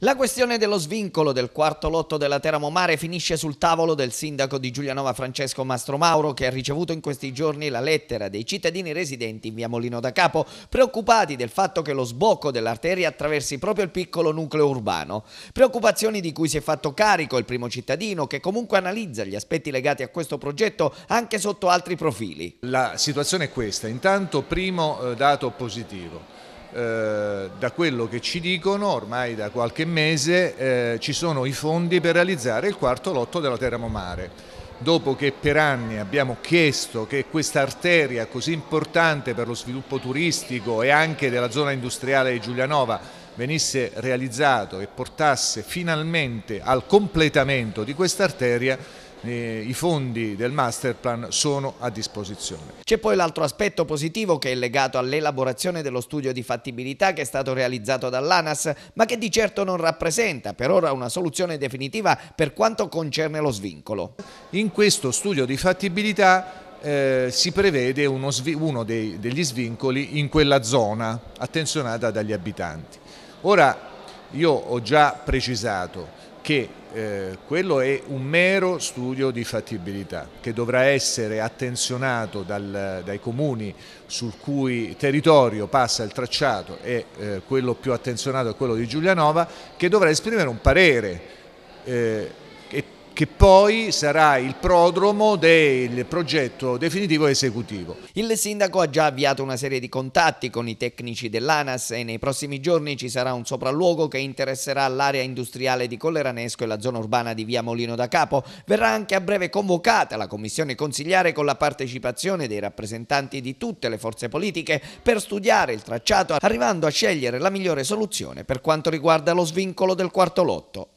La questione dello svincolo del quarto lotto della Teramomare finisce sul tavolo del sindaco di Giulianova Francesco Mastromauro che ha ricevuto in questi giorni la lettera dei cittadini residenti in via Molino da Capo preoccupati del fatto che lo sbocco dell'arteria attraversi proprio il piccolo nucleo urbano. Preoccupazioni di cui si è fatto carico il primo cittadino che comunque analizza gli aspetti legati a questo progetto anche sotto altri profili. La situazione è questa, intanto primo eh, dato positivo eh, da quello che ci dicono ormai da qualche mese eh, ci sono i fondi per realizzare il quarto lotto della Terramomare. Dopo che per anni abbiamo chiesto che questa arteria così importante per lo sviluppo turistico e anche della zona industriale di Giulianova venisse realizzato e portasse finalmente al completamento di questa arteria, eh, i fondi del master plan sono a disposizione. C'è poi l'altro aspetto positivo che è legato all'elaborazione dello studio di fattibilità che è stato realizzato dall'ANAS, ma che di certo non rappresenta per ora una soluzione definitiva per quanto concerne lo svincolo. In questo studio di fattibilità eh, si prevede uno, uno dei, degli svincoli in quella zona attenzionata dagli abitanti. Ora io ho già precisato che eh, quello è un mero studio di fattibilità che dovrà essere attenzionato dal, dai comuni sul cui territorio passa il tracciato e eh, quello più attenzionato è quello di Giulianova che dovrà esprimere un parere eh, che poi sarà il prodromo del progetto definitivo esecutivo. Il sindaco ha già avviato una serie di contatti con i tecnici dell'ANAS e nei prossimi giorni ci sarà un sopralluogo che interesserà l'area industriale di Colleranesco e la zona urbana di via Molino da Capo. Verrà anche a breve convocata la commissione consigliare con la partecipazione dei rappresentanti di tutte le forze politiche per studiare il tracciato arrivando a scegliere la migliore soluzione per quanto riguarda lo svincolo del quarto lotto.